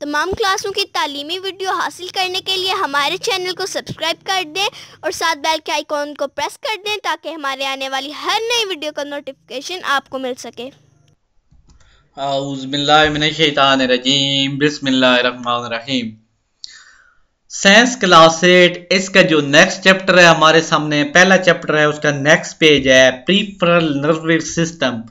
तमाम क्लासों की तालीमी वीडियो हासिल करने के लिए हमारे चैनल को सब्सक्राइब कर दें और साथ बेल के आइकॉन को प्रेस कर दें ताकि हमारे आने वाली हर नई वीडियो का नोटिफिकेशन आपको मिल सके साइंस क्लास एट इसका जो नेक्स्ट चैप्टर है हमारे सामने पहला चैप्टर है उसका नेक्स्ट पेज है peripheral nervous system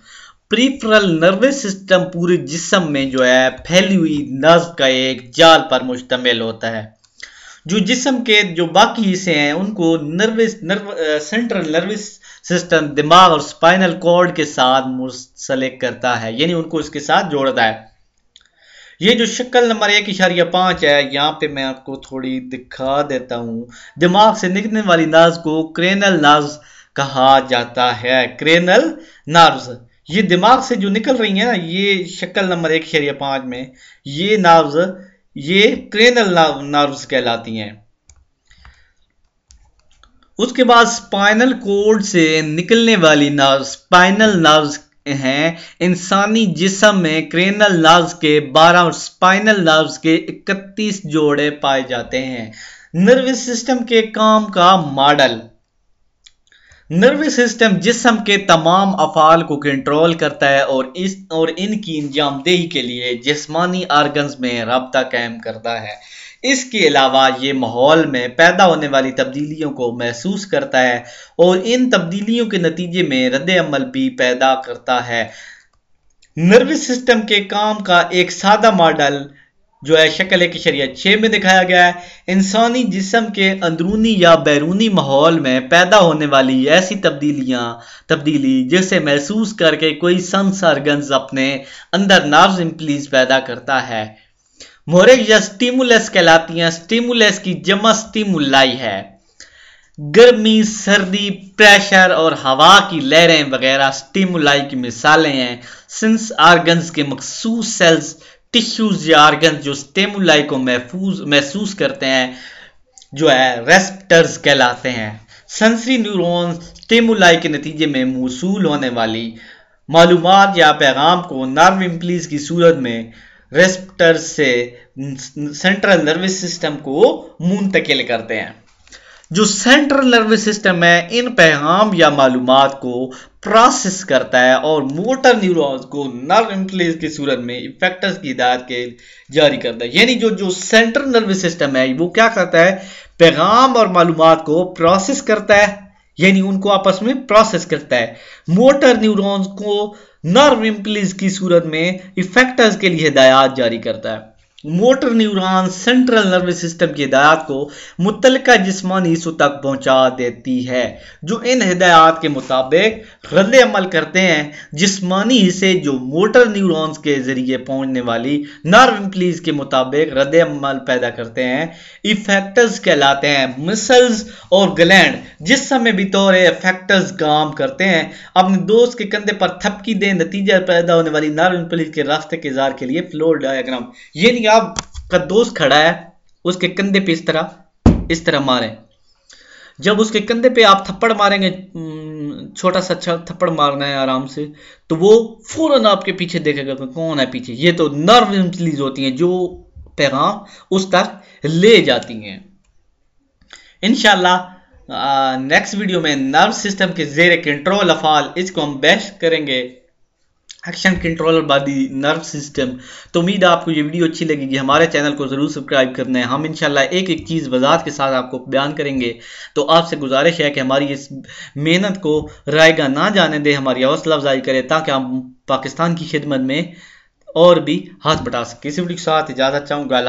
peripheral nervous system पूरे जिसम में जो है फैली हुई नर्व का एक जाल पर मुश्तमिल होता है जो जिसम के जो बाकी हिस्से हैं उनको nervous nerve central nervous system दिमाग और स्पाइनल कॉर्ड के साथ मुसलिक करता है यानी उनको इसके साथ जोड़ता है ये जो शक्ल नंबर एक इशारिया पाँच है यहाँ पे मैं आपको थोड़ी दिखा देता हूँ दिमाग से निकलने वाली नर्व को क्रेनल नर्व कहा जाता है क्रेनल नर्व ये दिमाग से जो निकल रही है ना ये शक्ल नंबर एक या पांच में ये नर्व ये क्रेनल नर्व्स कहलाती हैं उसके बाद स्पाइनल कोड से निकलने वाली नर्व स्पाइनल नर्व्स हैं इंसानी जिसम में क्रेनल नर्व्स के 12 और स्पाइनल नर्व्स के 31 जोड़े पाए जाते हैं नर्वस सिस्टम के काम का मॉडल नर्वस सिस्टम जिसम के तमाम अफाल को कंट्रोल करता है और इस और इनकी अंजामदेही के लिए जिसमानी आर्गन्स में रबता कायम करता है इसके अलावा ये माहौल में पैदा होने वाली तब्दीलियों को महसूस करता है और इन तब्दीलियों के नतीजे में रद्दमल भी पैदा करता है नर्वस सिस्टम के काम का एक सादा मॉडल जो है शक्ल है कि शरीय छः में दिखाया गया है इंसानी जिसम के अंदरूनी या बैरूनी माहौल में पैदा होने वाली ऐसी तब्दीलियाँ तब्दीली जिसे महसूस करके कोई सन सरगंज अपने अंदर नर्व इम्प्लीज पैदा करता है मोहरिक या स्टीमुलस कहलाती हैं स्टीमुलस की जमा स्टीमुलाई है गर्मी सर्दी प्रेशर और हवा की लहरें वगैरह स्टीमुलाई की मिसालें हैं सिंस आर्गन्स के मखसूस सेल्स टिश्यूज या आर्गन जो स्टेमुलाई को महफूज महसूस करते हैं जो है रेस्पटर्स कहलाते हैं सेंसरी न्यूरॉन स्टेमुलाई के नतीजे में मौसूल होने वाली मालूम या पैगाम को नर्व इम्पलीस की सूरत में रेस्प्टर्स से सेंट्रल नर्वस सिस्टम को मुंतकिल करते हैं जो सेंट्रल नर्वस सिस्टम है इन पैगाम या मालूम को प्रोसेस करता है और मोटर न्यूरॉन्स को नर्व इंप्लेस की सूरत में इफेक्टर्स की हिदायत के जारी करता है यानी जो जो सेंट्रल नर्वस सिस्टम है वो क्या करता है पैगाम और मालूम को प्रोसेस करता है यानी उनको आपस में प्रोसेस करता है मोटर न्यूरोन्स को नर्व इम्प्लीस की सूरत में इफेक्टर्स के लिए हिदायत जारी करता है motor neuron central nervous system की हिदायत को मुतल जिसमानी हिस्सों तक पहुंचा देती है जो इन हिदायत के मुताबिक रद्द अमल करते हैं जिसमानी हिस्से जो मोटर न्यूरॉन्स के जरिए पहुंचने वाली नर्व इम्प्लीज के मुताबिक रद्द अमल पैदा करते हैं इफेक्टर्स कहलाते हैं मिसल्स और ग्लैंड जिस समय भी तौर इफेक्टर्स काम करते हैं अपने दोस्त के कंधे पर थपकी दे नतीजा पैदा होने वाली नर्व इम्प्लीज के रास्ते के जार के लिए फ्लोर डायग्राम ये नहीं मेरा कद्दूस खड़ा है उसके कंधे पे इस तरह इस तरह मारें जब उसके कंधे पे आप थप्पड़ मारेंगे छोटा सा अच्छा थप्पड़ मारना है आराम से तो वो फौरन आपके पीछे देखेगा कौन है पीछे ये तो नर्व रिलीज होती हैं जो पैगाम उस तक ले जाती हैं इनशाला नेक्स्ट वीडियो में नर्व सिस्टम के जेर कंट्रोल अफाल इसको हम बेस्ट करेंगे action control by the nerve system तो उम्मीद है आपको ये वीडियो अच्छी लगेगी हमारे चैनल को ज़रूर सब्सक्राइब करना है हम इंशाल्लाह एक एक चीज़ वजात के साथ आपको बयान करेंगे तो आपसे गुजारिश है कि हमारी इस मेहनत को रायगा ना जाने दें हमारी हौसला अफजाई करें ताकि हम पाकिस्तान की खिदमत में और भी हाथ बटा सकें इसी वीडियो के साथ इजाज़त चाहूँगा